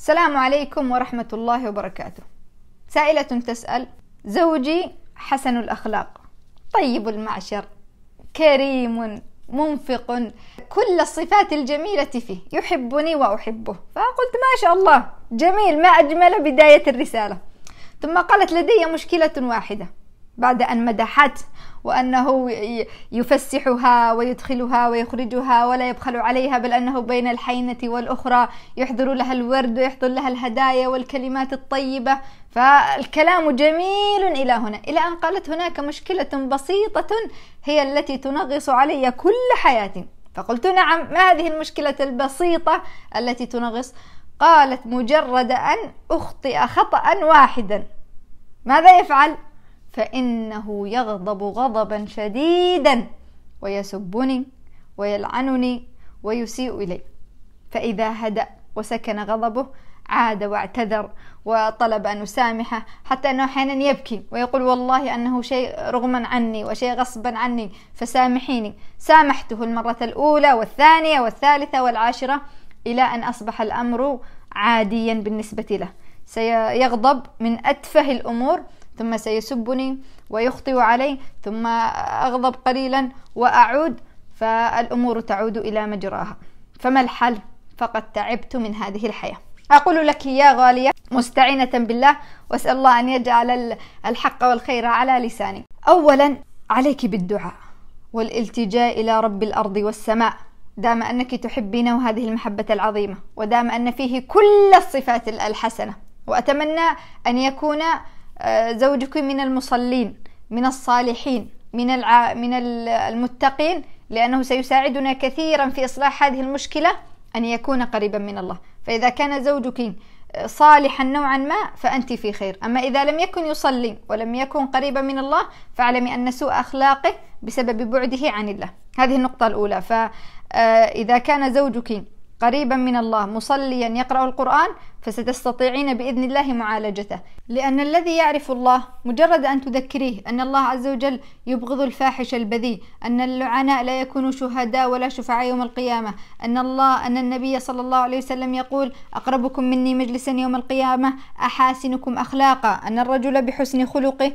السلام عليكم ورحمة الله وبركاته سائلة تسأل زوجي حسن الأخلاق طيب المعشر كريم منفق كل الصفات الجميلة فيه يحبني وأحبه فقلت ما شاء الله جميل ما أجمل بداية الرسالة ثم قالت لدي مشكلة واحدة بعد أن مدحت وأنه يفسحها ويدخلها ويخرجها ولا يبخل عليها بل أنه بين الحينة والأخرى يحضر لها الورد ويحضر لها الهدايا والكلمات الطيبة فالكلام جميل إلى هنا إلى أن قالت هناك مشكلة بسيطة هي التي تنغص علي كل حياتي فقلت نعم ما هذه المشكلة البسيطة التي تنغص قالت مجرد أن أخطئ خطأ واحدا ماذا يفعل؟ فإنه يغضب غضبا شديدا ويسبني ويلعنني ويسيء إلي فإذا هدأ وسكن غضبه عاد واعتذر وطلب أن أسامحه حتى أنه أحيانا يبكي ويقول والله أنه شيء رغما عني وشيء غصبا عني فسامحيني سامحته المرة الأولى والثانية والثالثة والعاشرة إلى أن أصبح الأمر عاديا بالنسبة له سيغضب من أتفه الأمور ثم سيسبني ويخطئ علي ثم أغضب قليلا وأعود فالأمور تعود إلى مجراها فما الحل؟ فقد تعبت من هذه الحياة أقول لك يا غالية مستعينة بالله وأسأل الله أن يجعل الحق والخير على لساني أولا عليك بالدعاء والالتجاء إلى رب الأرض والسماء دام أنك تحبينه هذه المحبة العظيمة ودام أن فيه كل الصفات الحسنة وأتمنى أن يكون آه، زوجك من المصلين من الصالحين من الع... من المتقين لأنه سيساعدنا كثيرا في إصلاح هذه المشكلة أن يكون قريبا من الله فإذا كان زوجك آه، صالحا نوعا ما فأنت في خير أما إذا لم يكن يصلي ولم يكن قريبا من الله فاعلمي أن سوء أخلاقه بسبب بعده عن الله هذه النقطة الأولى فإذا آه، كان زوجك قريبا من الله مصليا يقرأ القرآن فستستطيعين بإذن الله معالجته لأن الذي يعرف الله مجرد أن تذكريه أن الله عز وجل يبغض الفاحش البذيء أن اللعناء لا يكونوا شهداء ولا شفعاء يوم القيامة أن الله أن النبي صلى الله عليه وسلم يقول أقربكم مني مجلسا يوم القيامة أحاسنكم أخلاقا أن الرجل بحسن خلقه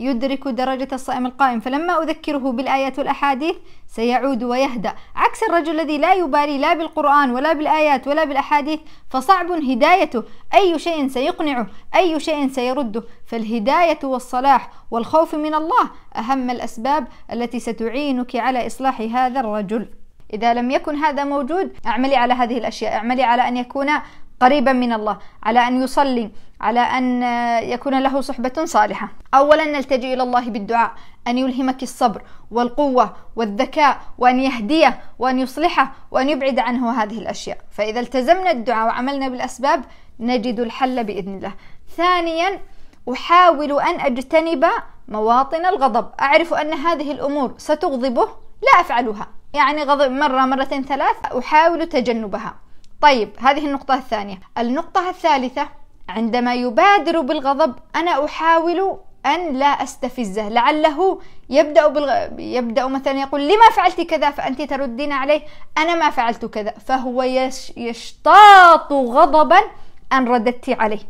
يدرك درجة الصائم القائم فلما أذكره بالآيات والأحاديث سيعود ويهدأ عكس الرجل الذي لا يبالي لا بالقرآن ولا بالآيات ولا بالأحاديث فصعب هدايته أي شيء سيقنعه أي شيء سيرده فالهداية والصلاح والخوف من الله أهم الأسباب التي ستعينك على إصلاح هذا الرجل إذا لم يكن هذا موجود اعملي على هذه الأشياء اعملي على أن يكون قريبا من الله على أن يصلي على أن يكون له صحبة صالحة أولا نلتجئ إلى الله بالدعاء أن يلهمك الصبر والقوة والذكاء وأن يهديه وأن يصلحه وأن يبعد عنه هذه الأشياء فإذا التزمنا الدعاء وعملنا بالأسباب نجد الحل بإذن الله ثانيا أحاول أن أجتنب مواطن الغضب أعرف أن هذه الأمور ستغضبه لا أفعلها يعني غضب مرة مرتين ثلاث أحاول تجنبها طيب هذه النقطة الثانية النقطة الثالثة عندما يبادر بالغضب أنا أحاول أن لا أستفزه لعله يبدأ بالغ... يبدأ مثلا يقول لما فعلت كذا فأنت تردين عليه أنا ما فعلت كذا فهو يش... يشتاط غضبا أن رددت عليه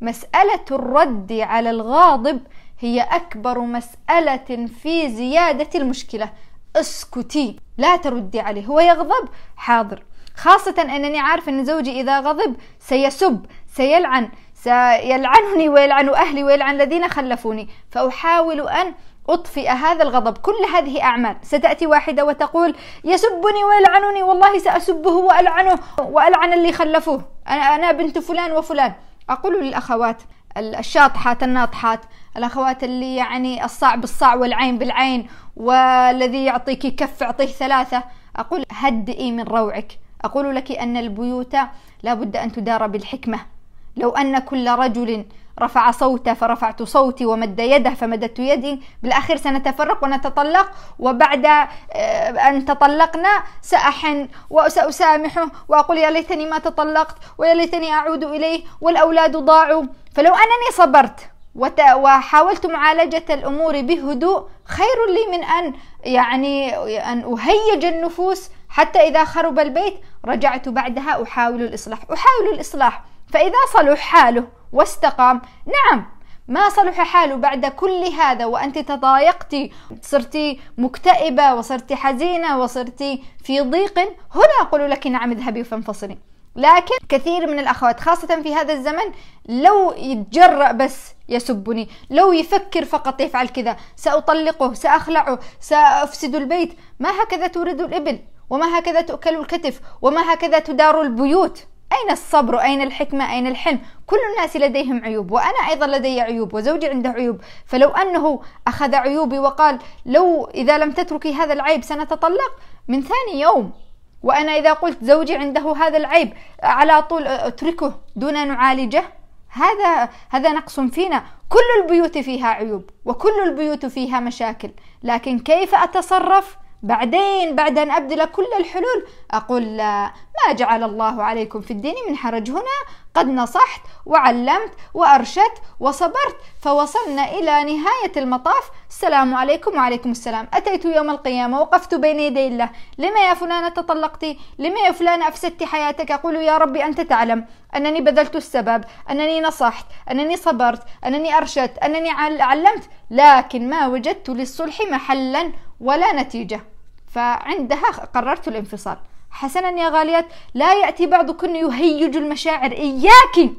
مسألة الرد على الغاضب هي أكبر مسألة في زيادة المشكلة اسكتي لا تردي عليه هو يغضب حاضر خاصة أنني عارفة أن زوجي إذا غضب سيسب سيلعن سيلعنني ويلعن أهلي ويلعن الذين خلفوني فأحاول أن أطفئ هذا الغضب كل هذه أعمال ستأتي واحدة وتقول يسبني ويلعنني والله سأسبه وألعنه وألعن اللي خلفوه أنا بنت فلان وفلان أقول للأخوات الشاطحات الناطحات الأخوات اللي يعني الصاع بالصاع والعين بالعين والذي يعطيك كف يعطيه ثلاثة أقول هدئي من روعك أقول لك أن البيوت لا بد أن تدار بالحكمة لو أن كل رجل رفع صوته فرفعت صوتي ومد يده فمددت يدي بالأخير سنتفرق ونتطلق وبعد آه، أن تطلقنا سأحن وسأسامحه وأقول يا ليتني ما تطلقت ويا ليتني أعود إليه والأولاد ضاعوا فلو أنني صبرت وحاولت معالجة الأمور بهدوء خير لي من أن يعني أن أهيج النفوس حتى إذا خرب البيت رجعت بعدها أحاول الإصلاح أحاول الإصلاح فإذا صلح حاله واستقام نعم ما صلح حاله بعد كل هذا وأنت تضايقتي صرت مكتئبة وصرت حزينة وصرت في ضيق هنا أقول لك نعم اذهبي فانفصلي لكن كثير من الأخوات خاصة في هذا الزمن لو يتجرأ بس يسبني لو يفكر فقط يفعل كذا سأطلقه سأخلعه سأفسد البيت ما هكذا تورد الإبل وما هكذا تؤكل الكتف وما هكذا تدار البيوت أين الصبر أين الحكمة أين الحلم كل الناس لديهم عيوب وأنا أيضا لدي عيوب وزوجي عنده عيوب فلو أنه أخذ عيوبي وقال لو إذا لم تتركي هذا العيب سنتطلق من ثاني يوم وأنا إذا قلت زوجي عنده هذا العيب على طول أتركه دون أن أعالجه هذا هذا نقص فينا كل البيوت فيها عيوب وكل البيوت فيها مشاكل لكن كيف أتصرف بعدين بعد أن أبذل كل الحلول أقول لا ما جعل الله عليكم في الدين من حرج هنا قد نصحت وعلمت وأرشدت وصبرت فوصلنا إلى نهاية المطاف السلام عليكم وعليكم السلام أتيت يوم القيامة وقفت بين يدي الله لما يا فلانة تطلقتي لما يا فلانة أفسدت حياتك أقول يا ربي أنت تعلم أنني بذلت السبب أنني نصحت أنني صبرت أنني أرشدت أنني علمت لكن ما وجدت للصلح محلا ولا نتيجه فعندها قررت الانفصال حسنا يا غاليات لا يأتي بعضكن يهيج المشاعر إياك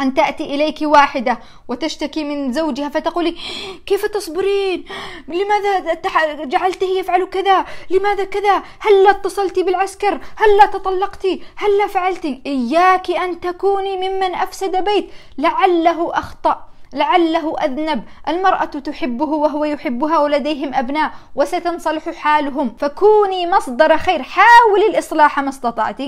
أن تأتي إليك واحدة وتشتكي من زوجها فتقولي كيف تصبرين لماذا جعلته يفعل كذا لماذا كذا هل اتصلتي بالعسكر هل تطلقتي هل فعلتي إياك أن تكوني ممن أفسد بيت لعله أخطأ لعله أذنب المرأة تحبه وهو يحبها ولديهم أبناء وستنصلح حالهم فكوني مصدر خير حاولي الإصلاح ما استطعت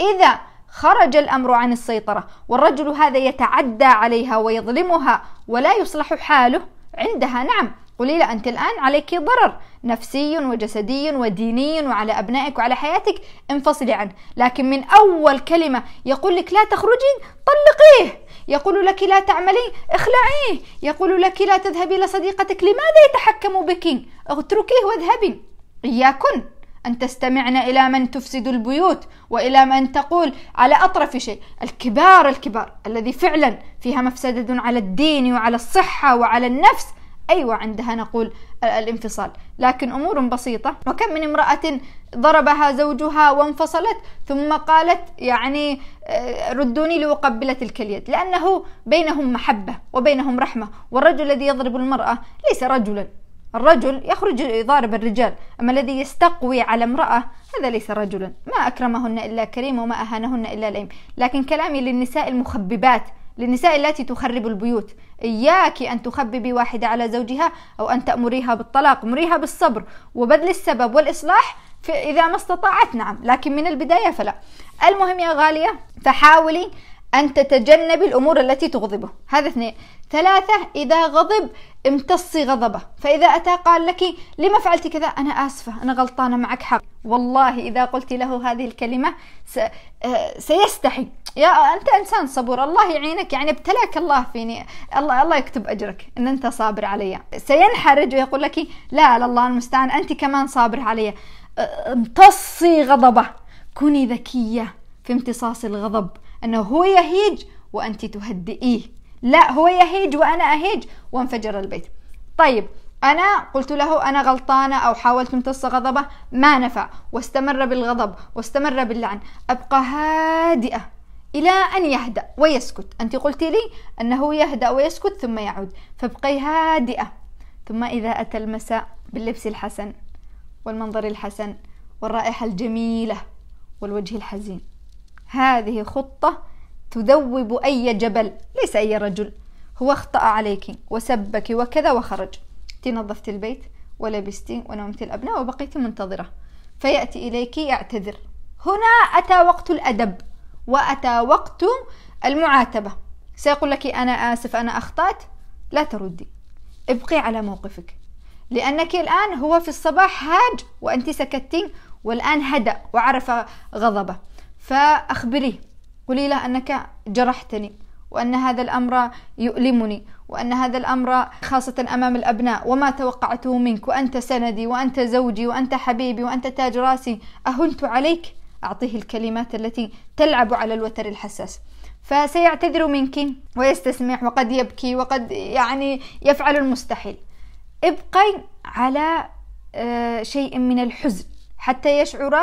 إذا خرج الامر عن السيطره والرجل هذا يتعدى عليها ويظلمها ولا يصلح حاله عندها نعم قولي له انت الان عليك ضرر نفسي وجسدي وديني وعلى ابنائك وعلى حياتك انفصلي عنه لكن من اول كلمه يقول لك لا تخرجي طلقيه يقول لك لا تعملي اخلعيه يقول لك لا تذهبي لصديقتك لماذا يتحكم بك اتركيه واذهبي إياكن أن تستمعن إلى من تفسد البيوت وإلى من تقول على أطرف شيء الكبار الكبار الذي فعلا فيها مفسدة على الدين وعلى الصحة وعلى النفس أيوة عندها نقول الانفصال لكن أمور بسيطة وكم من امرأة ضربها زوجها وانفصلت ثم قالت يعني آه، ردوني لأقبل تلك اليد لأنه بينهم محبة وبينهم رحمة والرجل الذي يضرب المرأة ليس رجلا الرجل يخرج يضارب الرجال أما الذي يستقوي على امرأة هذا ليس رجلا ما أكرمهن إلا كريم وما أهانهن إلا لئيم لكن كلامي للنساء المخببات للنساء التي تخرب البيوت إياك أن تخببي واحدة على زوجها أو أن تأمريها بالطلاق مريها بالصبر وبذل السبب والإصلاح إذا ما استطاعت نعم لكن من البداية فلا المهم يا غالية فحاولي أن تتجنب الأمور التي تغضبه هذا اثنين ثلاثة إذا غضب امتصي غضبه فإذا أتى قال لك لما فعلت كذا أنا آسفة أنا غلطانة معك حق والله إذا قلت له هذه الكلمة آه، سيستحي يا أنت إنسان صبور الله يعينك يعني ابتلاك الله فيني الله الله يكتب أجرك إن أنت صابر علي سينحرج ويقول لك لا على الله المستعان أنت كمان صابر علي آه، امتصي غضبه كوني ذكية في امتصاص الغضب أنه هو يهيج وأنت تهدئيه لا هو يهيج وأنا أهيج وانفجر البيت طيب أنا قلت له أنا غلطانة أو حاولت امتص غضبه ما نفع واستمر بالغضب واستمر باللعن أبقى هادئة إلى أن يهدأ ويسكت أنت قلت لي أنه يهدأ ويسكت ثم يعود فابقي هادئة ثم إذا أتى المساء باللبس الحسن والمنظر الحسن والرائحة الجميلة والوجه الحزين هذه خطة تذوب أي جبل ليس أي رجل هو أخطأ عليك وسبك وكذا وخرج تنظفت البيت ولبستي ونومت الأبناء وبقيت منتظرة فيأتي إليك يعتذر هنا أتى وقت الأدب وأتى وقت المعاتبة سيقول لك أنا آسف أنا أخطأت لا تردي ابقي على موقفك لأنك الآن هو في الصباح هاج وأنت سكتين والآن هدأ وعرف غضبه فأخبريه قولي له أنك جرحتني وأن هذا الأمر يؤلمني وأن هذا الأمر خاصة أمام الأبناء وما توقعته منك وأنت سندي وأنت زوجي وأنت حبيبي وأنت تاج راسي أهنت عليك أعطيه الكلمات التي تلعب على الوتر الحساس فسيعتذر منك ويستسمح وقد يبكي وقد يعني يفعل المستحيل ابقي على آه، شيء من الحزن حتى يشعر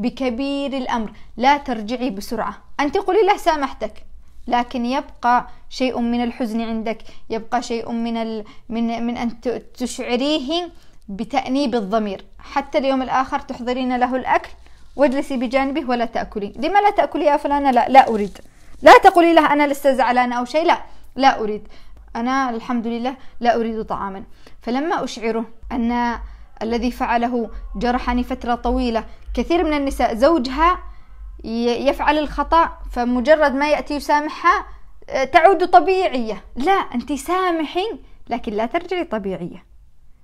بكبير الأمر لا ترجعي بسرعة أنت قولي له سامحتك لكن يبقى شيء من الحزن عندك يبقى شيء من ال... من من ان تشعريه بتأنيب الضمير حتى اليوم الآخر تحضرين له الأكل واجلسي بجانبه ولا تأكلي لما لا تأكلي يا فلانة لا لا أريد لا تقولي له أنا لست زعلانة أو شيء لا لا أريد أنا الحمد لله لا أريد طعاما فلما أشعره أن الذي فعله جرحني فترة طويلة كثير من النساء زوجها يفعل الخطأ فمجرد ما يأتي يسامحها آه، تعود طبيعية لا أنت سامحي لكن لا ترجعي طبيعية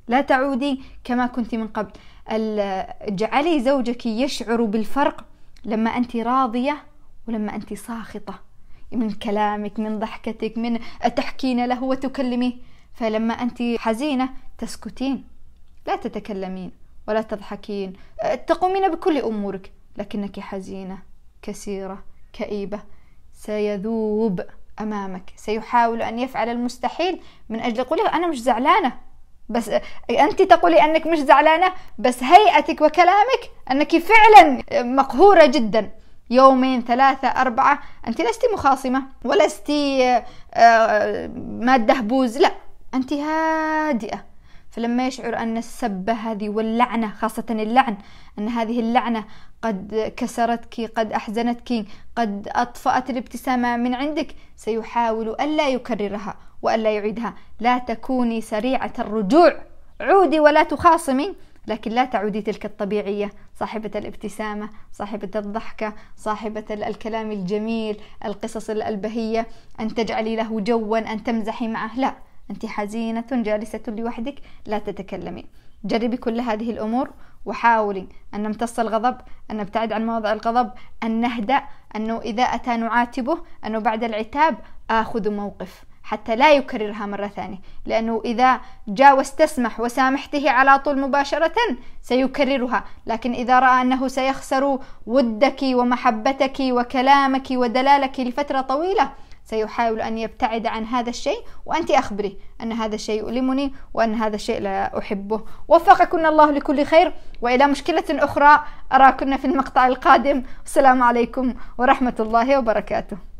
لا تعودي كما كنت من قبل اجعلي زوجك يشعر بالفرق لما أنت راضية ولما أنت ساخطة من كلامك من ضحكتك من تحكين له وتكلميه فلما أنت حزينة تسكتين لا تتكلمين ولا تضحكين تقومين بكل أمورك لكنك حزينة كثيرة كئيبة سيذوب أمامك سيحاول أن يفعل المستحيل من أجل قولي أنا مش زعلانة بس أنت تقولي أنك مش زعلانة بس هيئتك وكلامك أنك فعلا مقهورة جدا يومين ثلاثة أربعة أنت لست مخاصمة ولست آه، مادة هبوز لا أنت هادئة فلما يشعر أن السبة هذه واللعنة خاصة اللعن أن هذه اللعنة قد كسرتك قد أحزنتك قد أطفأت الابتسامة من عندك سيحاول ألا يكررها وألا يعيدها لا تكوني سريعة الرجوع عودي ولا تخاصمي لكن لا تعودي تلك الطبيعية صاحبة الابتسامة صاحبة الضحكة صاحبة الكلام الجميل القصص الألبهية أن تجعلي له جوا أن تمزحي معه لا أنت حزينة جالسة لوحدك لا تتكلمي جربي كل هذه الأمور وحاولي أن نمتص الغضب أن نبتعد عن مواضع الغضب أن نهدأ أنه إذا أتى نعاتبه أنه بعد العتاب آخذ موقف حتى لا يكررها مرة ثانية لأنه إذا جاء واستسمح وسامحته على طول مباشرة سيكررها لكن إذا رأى أنه سيخسر ودك ومحبتك وكلامك ودلالك لفترة طويلة سيحاول أن يبتعد عن هذا الشيء وأنت أخبره أن هذا الشيء يؤلمني وأن هذا الشيء لا أحبه وفقكن الله لكل خير وإلى مشكلة أخرى أراكن في المقطع القادم والسلام عليكم ورحمة الله وبركاته